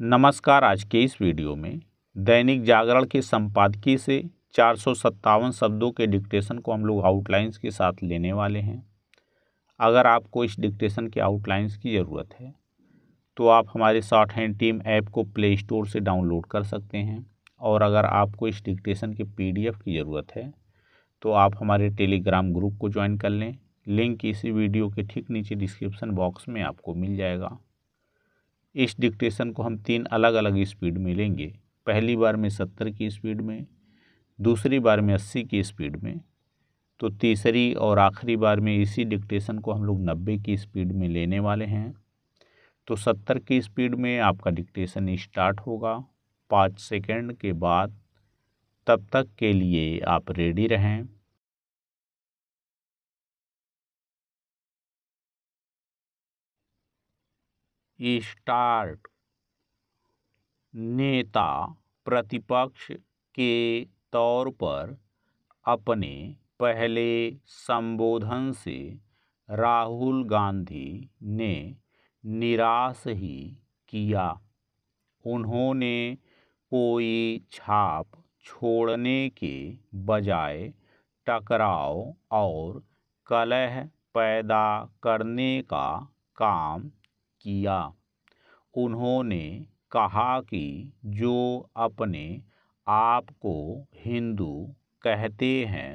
नमस्कार आज के इस वीडियो में दैनिक जागरण के संपादकीय से चार शब्दों के डिक्टेशन को हम लोग आउटलाइंस के साथ लेने वाले हैं अगर आपको इस डिक्टेशन के आउटलाइंस की ज़रूरत है तो आप हमारे शॉर्ट हैंड टीम ऐप को प्ले स्टोर से डाउनलोड कर सकते हैं और अगर आपको इस डिक्टेशन के पी की ज़रूरत है तो आप हमारे टेलीग्राम ग्रुप को ज्वाइन कर लें लिंक इसी वीडियो के ठीक नीचे डिस्क्रिप्शन बॉक्स में आपको मिल जाएगा इस डिक्टेशन को हम तीन अलग अलग स्पीड में लेंगे पहली बार में सत्तर की स्पीड में दूसरी बार में अस्सी की स्पीड में तो तीसरी और आखिरी बार में इसी डिक्टेशन को हम लोग नब्बे की स्पीड में लेने वाले हैं तो सत्तर की स्पीड में आपका डिक्टेशन स्टार्ट होगा पाँच सेकेंड के बाद तब तक के लिए आप रेडी रहें स्टार्ट नेता प्रतिपक्ष के तौर पर अपने पहले संबोधन से राहुल गांधी ने निराश ही किया उन्होंने कोई छाप छोड़ने के बजाय टकराव और कलह पैदा करने का काम किया उन्होंने कहा कि जो अपने आप को हिंदू कहते हैं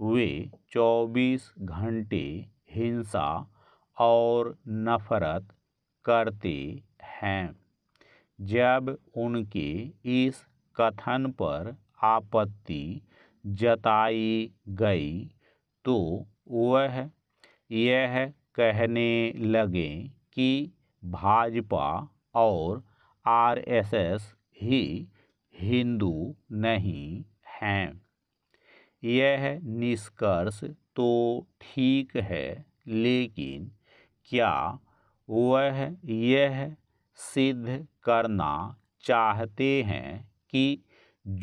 वे चौबीस घंटे हिंसा और नफ़रत करते हैं जब उनके इस कथन पर आपत्ति जताई गई तो वह यह कहने लगे कि भाजपा और आरएसएस ही हिंदू नहीं हैं यह निष्कर्ष तो ठीक है लेकिन क्या वह यह सिद्ध करना चाहते हैं कि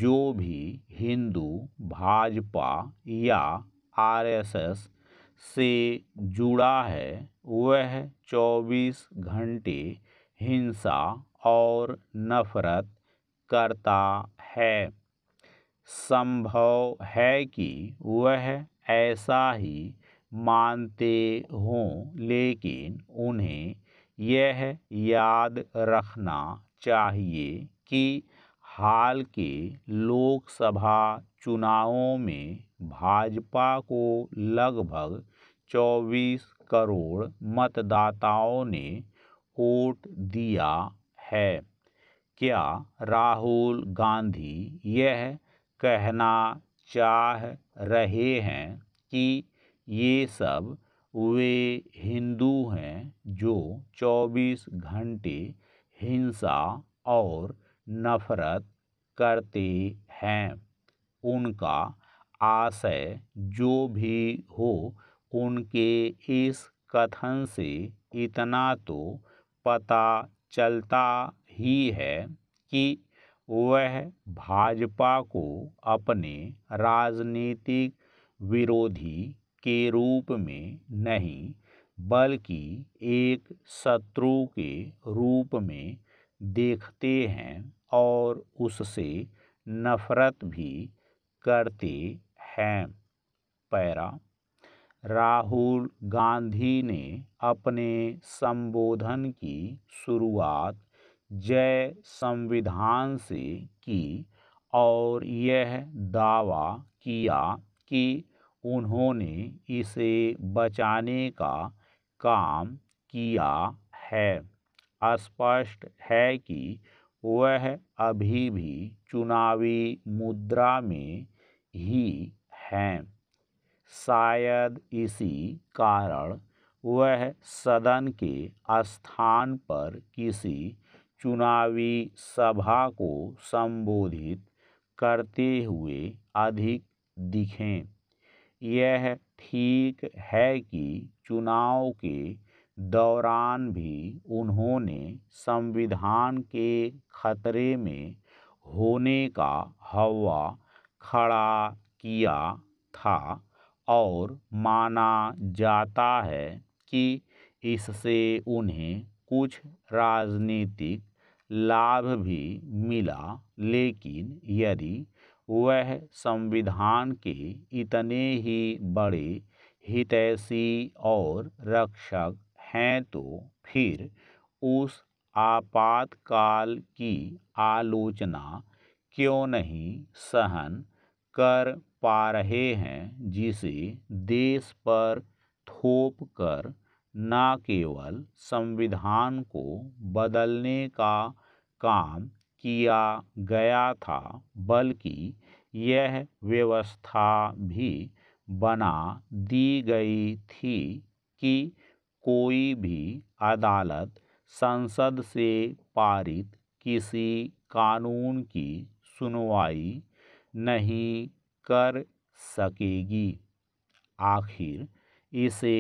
जो भी हिंदू भाजपा या आरएसएस से जुड़ा है वह चौबीस घंटे हिंसा और नफ़रत करता है संभव है कि वह ऐसा ही मानते हों लेकिन उन्हें यह याद रखना चाहिए कि हाल के लोकसभा चुनावों में भाजपा को लगभग चौबीस करोड़ मतदाताओं ने वोट दिया है क्या राहुल गांधी यह कहना चाह रहे हैं कि ये सब वे हिंदू हैं जो 24 घंटे हिंसा और नफरत करते हैं उनका आशय जो भी हो उनके इस कथन से इतना तो पता चलता ही है कि वह भाजपा को अपने राजनीतिक विरोधी के रूप में नहीं बल्कि एक शत्रु के रूप में देखते हैं और उससे नफरत भी करते हैं पैरा राहुल गांधी ने अपने संबोधन की शुरुआत जय संविधान से की और यह दावा किया कि उन्होंने इसे बचाने का काम किया है स्पष्ट है कि वह अभी भी चुनावी मुद्रा में ही हैं शायद इसी कारण वह सदन के स्थान पर किसी चुनावी सभा को संबोधित करते हुए अधिक दिखें यह ठीक है कि चुनाव के दौरान भी उन्होंने संविधान के खतरे में होने का हवा खड़ा किया था और माना जाता है कि इससे उन्हें कुछ राजनीतिक लाभ भी मिला लेकिन यदि वह संविधान के इतने ही बड़े हितैषी और रक्षक हैं तो फिर उस आपातकाल की आलोचना क्यों नहीं सहन कर पा रहे हैं जिसे देश पर थोप कर न केवल संविधान को बदलने का काम किया गया था बल्कि यह व्यवस्था भी बना दी गई थी कि कोई भी अदालत संसद से पारित किसी कानून की सुनवाई नहीं कर सकेगी आखिर इसे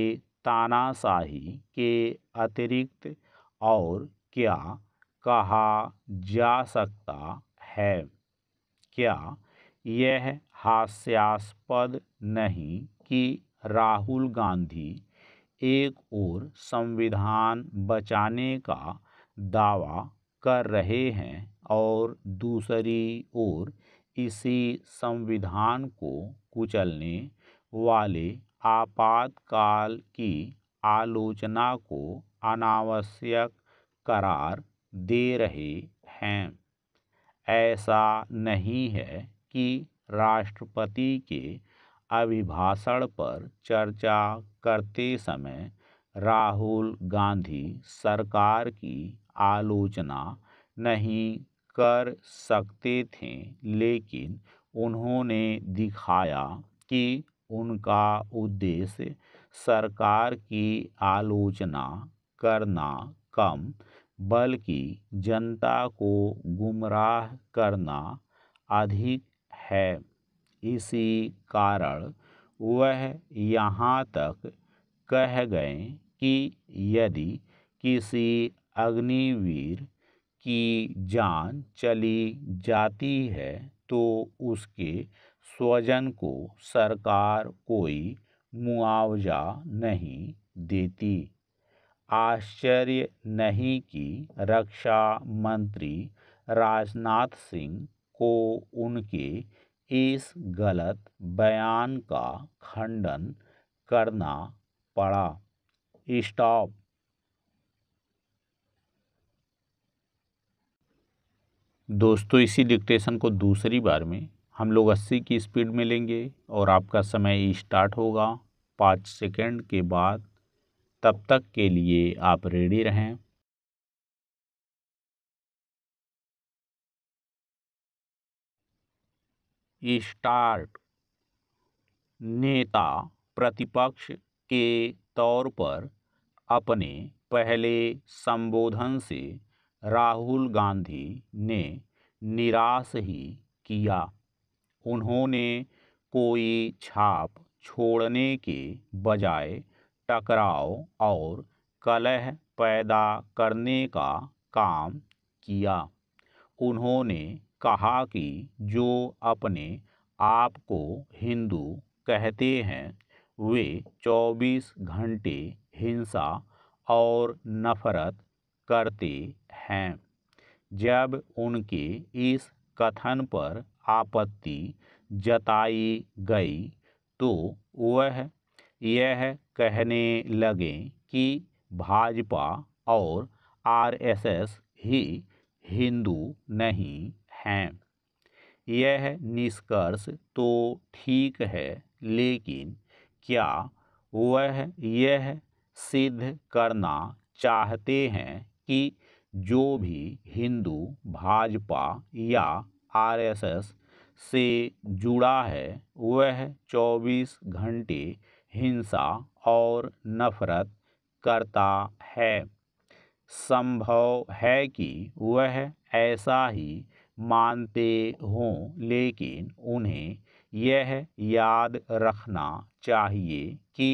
तानाशाही के अतिरिक्त और क्या कहा जा सकता है क्या यह हास्यास्पद नहीं कि राहुल गांधी एक ओर संविधान बचाने का दावा कर रहे हैं और दूसरी ओर इसी संविधान को कुचलने वाले आपातकाल की आलोचना को अनावश्यक करार दे रहे हैं ऐसा नहीं है कि राष्ट्रपति के अभिभाषण पर चर्चा करते समय राहुल गांधी सरकार की आलोचना नहीं कर सकते थे लेकिन उन्होंने दिखाया कि उनका उद्देश्य सरकार की आलोचना करना कम बल्कि जनता को गुमराह करना अधिक है इसी कारण वह यहाँ तक कह गए कि यदि किसी अग्निवीर की जान चली जाती है तो उसके स्वजन को सरकार कोई मुआवजा नहीं देती आश्चर्य नहीं कि रक्षा मंत्री राजनाथ सिंह को उनके इस गलत बयान का खंडन करना पड़ा स्टॉप दोस्तों इसी डिक्टेशन को दूसरी बार में हम लोग 80 की स्पीड में लेंगे और आपका समय स्टार्ट होगा पाँच सेकेंड के बाद तब तक के लिए आप रेडी रहें स्टार्ट नेता प्रतिपक्ष के तौर पर अपने पहले संबोधन से राहुल गांधी ने निराश ही किया उन्होंने कोई छाप छोड़ने के बजाय टकराव और कलह पैदा करने का काम किया उन्होंने कहा कि जो अपने आप को हिंदू कहते हैं वे 24 घंटे हिंसा और नफरत करती हैं जब उनकी इस कथन पर आपत्ति जताई गई तो वह यह कहने लगे कि भाजपा और आरएसएस ही हिंदू नहीं हैं यह निष्कर्ष तो ठीक है लेकिन क्या वह यह सिद्ध करना चाहते हैं कि जो भी हिंदू भाजपा या आरएसएस से जुड़ा है वह 24 घंटे हिंसा और नफरत करता है संभव है कि वह ऐसा ही मानते हों लेकिन उन्हें यह याद रखना चाहिए कि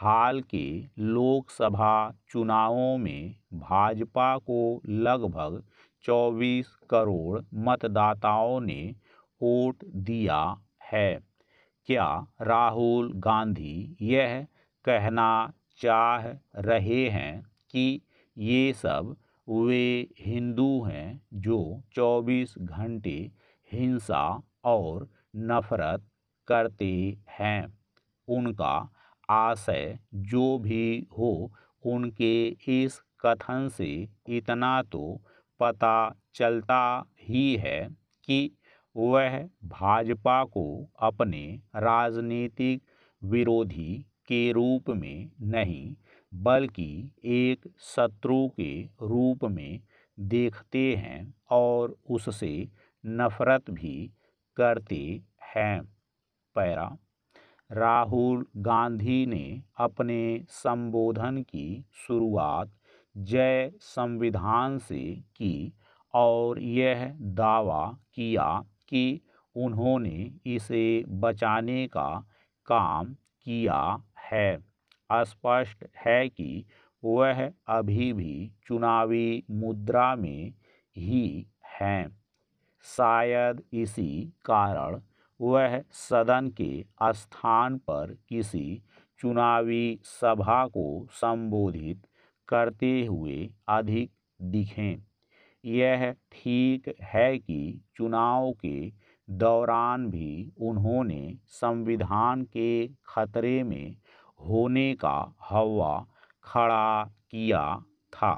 हाल के लोकसभा चुनावों में भाजपा को लगभग 24 करोड़ मतदाताओं ने वोट दिया है क्या राहुल गांधी यह कहना चाह रहे हैं कि ये सब वे हिंदू हैं जो 24 घंटे हिंसा और नफरत करते हैं उनका आशय जो भी हो उनके इस कथन से इतना तो पता चलता ही है कि वह भाजपा को अपने राजनीतिक विरोधी के रूप में नहीं बल्कि एक शत्रु के रूप में देखते हैं और उससे नफरत भी करते हैं पैरा राहुल गांधी ने अपने संबोधन की शुरुआत जय संविधान से की और यह दावा किया कि उन्होंने इसे बचाने का काम किया है स्पष्ट है कि वह अभी भी चुनावी मुद्रा में ही हैं शायद इसी कारण वह सदन के स्थान पर किसी चुनावी सभा को संबोधित करते हुए अधिक दिखें यह ठीक है कि चुनाव के दौरान भी उन्होंने संविधान के खतरे में होने का हवा खड़ा किया था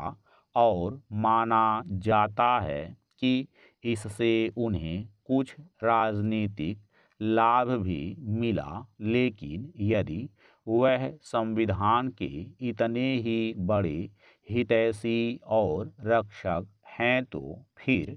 और माना जाता है कि इससे उन्हें कुछ राजनीतिक लाभ भी मिला लेकिन यदि वह संविधान के इतने ही बड़े हितैषी और रक्षक हैं तो फिर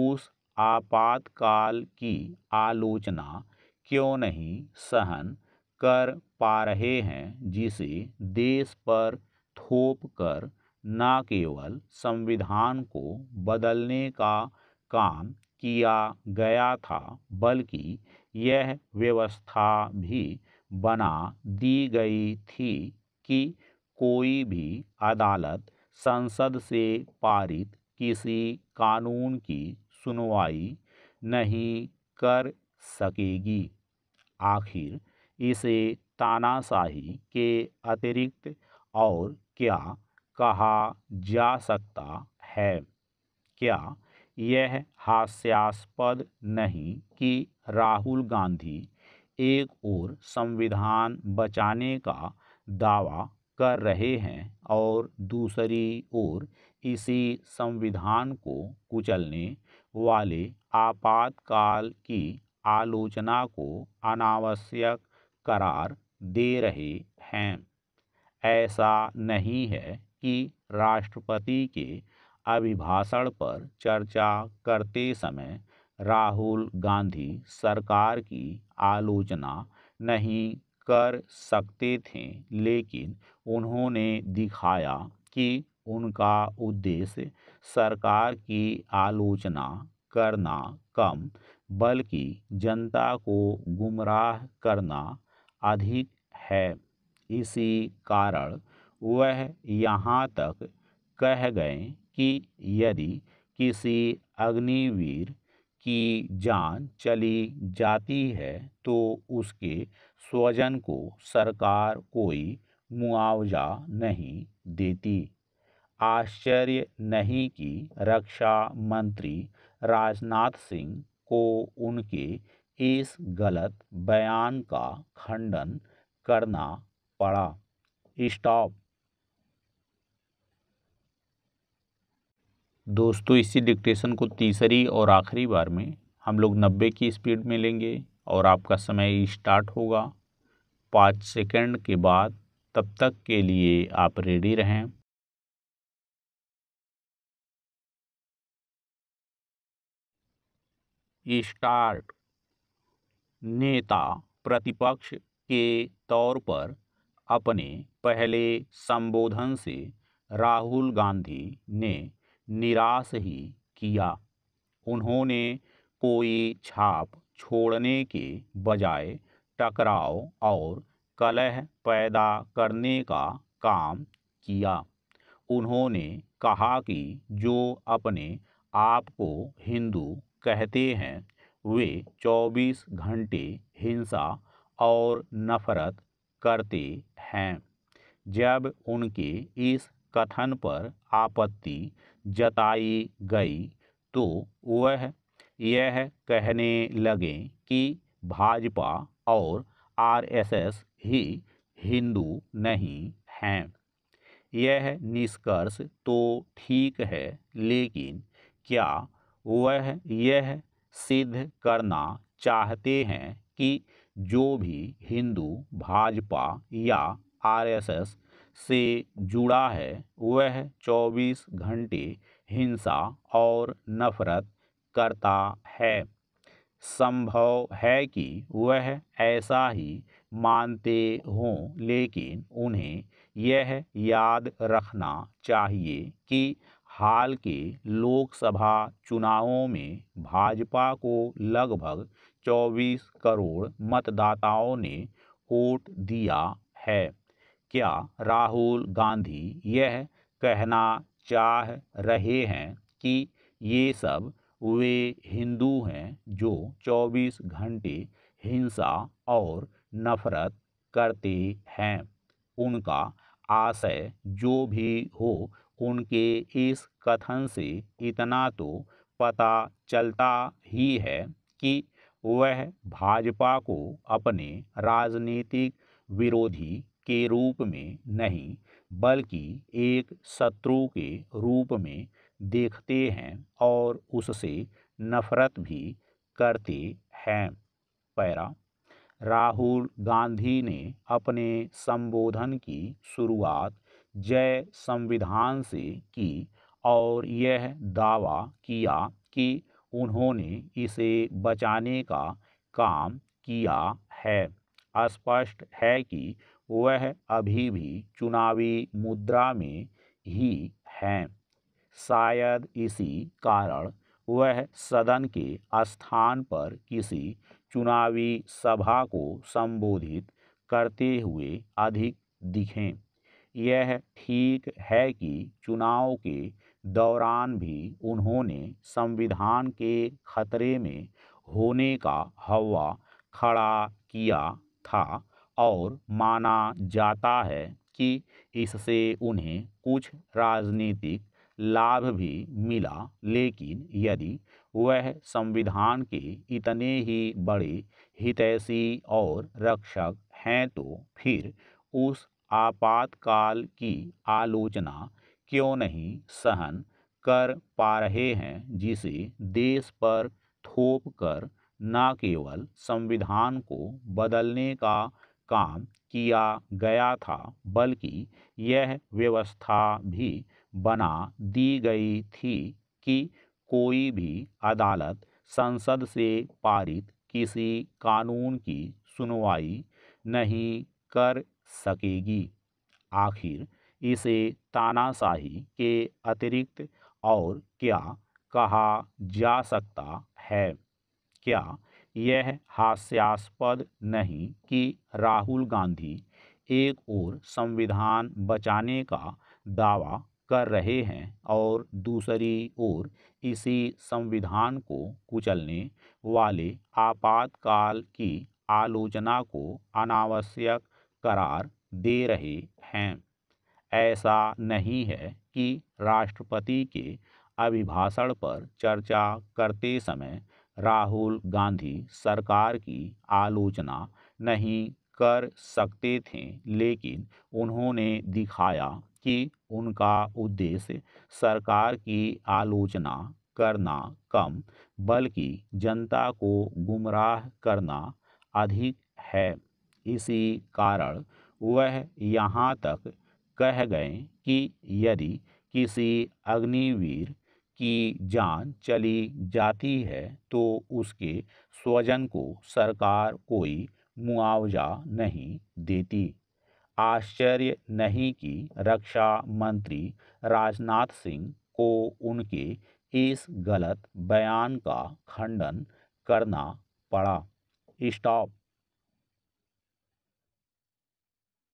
उस आपातकाल की आलोचना क्यों नहीं सहन कर पा रहे हैं जिसे देश पर थोप कर न केवल संविधान को बदलने का काम किया गया था बल्कि यह व्यवस्था भी बना दी गई थी कि कोई भी अदालत संसद से पारित किसी कानून की सुनवाई नहीं कर सकेगी आखिर इसे तानाशाही के अतिरिक्त और क्या कहा जा सकता है क्या यह हास्यास्पद नहीं कि राहुल गांधी एक ओर संविधान बचाने का दावा कर रहे हैं और दूसरी ओर इसी संविधान को कुचलने वाले आपातकाल की आलोचना को अनावश्यक करार दे रहे हैं ऐसा नहीं है कि राष्ट्रपति के अभिभाषण पर चर्चा करते समय राहुल गांधी सरकार की आलोचना नहीं कर सकते थे लेकिन उन्होंने दिखाया कि उनका उद्देश्य सरकार की आलोचना करना कम बल्कि जनता को गुमराह करना अधिक है इसी कारण वह यहाँ तक कह गए कि यदि किसी अग्निवीर की जान चली जाती है तो उसके स्वजन को सरकार कोई मुआवजा नहीं देती आश्चर्य नहीं कि रक्षा मंत्री राजनाथ सिंह को उनके इस गलत बयान का खंडन करना पड़ा स्टॉप दोस्तों इसी डिक्टेशन को तीसरी और आखिरी बार में हम लोग नब्बे की स्पीड में लेंगे और आपका समय स्टार्ट होगा पाँच सेकंड के बाद तब तक के लिए आप रेडी रहें स्टार्ट नेता प्रतिपक्ष के तौर पर अपने पहले संबोधन से राहुल गांधी ने निराश ही किया उन्होंने कोई छाप छोड़ने के बजाय टकराव और कलह पैदा करने का काम किया उन्होंने कहा कि जो अपने आप को हिंदू कहते हैं वे 24 घंटे हिंसा और नफरत करते हैं जब उनके इस कथन पर आपत्ति जताई गई तो वह यह कहने लगे कि भाजपा और आरएसएस ही हिंदू नहीं हैं यह निष्कर्ष तो ठीक है लेकिन क्या वह यह सिद्ध करना चाहते हैं कि जो भी हिंदू भाजपा या आरएसएस से जुड़ा है वह 24 घंटे हिंसा और नफरत करता है संभव है कि वह ऐसा ही मानते हों लेकिन उन्हें यह याद रखना चाहिए कि हाल के लोकसभा चुनावों में भाजपा को लगभग 24 करोड़ मतदाताओं ने वोट दिया है क्या राहुल गांधी यह कहना चाह रहे हैं कि ये सब वे हिंदू हैं जो 24 घंटे हिंसा और नफरत करते हैं उनका आशय जो भी हो उनके इस कथन से इतना तो पता चलता ही है कि वह भाजपा को अपने राजनीतिक विरोधी के रूप में नहीं बल्कि एक शत्रु के रूप में देखते हैं और उससे नफरत भी करते हैं पैरा राहुल गांधी ने अपने संबोधन की शुरुआत जय संविधान से की और यह दावा किया कि उन्होंने इसे बचाने का काम किया है स्पष्ट है कि वह अभी भी चुनावी मुद्रा में ही हैं शायद इसी कारण वह सदन के स्थान पर किसी चुनावी सभा को संबोधित करते हुए अधिक दिखें यह ठीक है कि चुनाव के दौरान भी उन्होंने संविधान के खतरे में होने का हवा खड़ा किया था और माना जाता है कि इससे उन्हें कुछ राजनीतिक लाभ भी मिला लेकिन यदि वह संविधान के इतने ही बड़े हितैषी और रक्षक हैं तो फिर उस आपातकाल की आलोचना क्यों नहीं सहन कर पा रहे हैं जिसे देश पर थोप कर न केवल संविधान को बदलने का काम किया गया था बल्कि यह व्यवस्था भी बना दी गई थी कि कोई भी अदालत संसद से पारित किसी कानून की सुनवाई नहीं कर सकेगी आखिर इसे तानाशाही के अतिरिक्त और क्या कहा जा सकता है क्या यह हास्यास्पद नहीं कि राहुल गांधी एक ओर संविधान बचाने का दावा कर रहे हैं और दूसरी ओर इसी संविधान को कुचलने वाले आपातकाल की आलोचना को अनावश्यक करार दे रहे हैं ऐसा नहीं है कि राष्ट्रपति के अभिभाषण पर चर्चा करते समय राहुल गांधी सरकार की आलोचना नहीं कर सकते थे लेकिन उन्होंने दिखाया कि उनका उद्देश्य सरकार की आलोचना करना कम बल्कि जनता को गुमराह करना अधिक है इसी कारण वह यहाँ तक कह गए कि यदि किसी अग्निवीर की जान चली जाती है तो उसके स्वजन को सरकार कोई मुआवजा नहीं देती आश्चर्य नहीं कि रक्षा मंत्री राजनाथ सिंह को उनके इस गलत बयान का खंडन करना पड़ा स्टॉप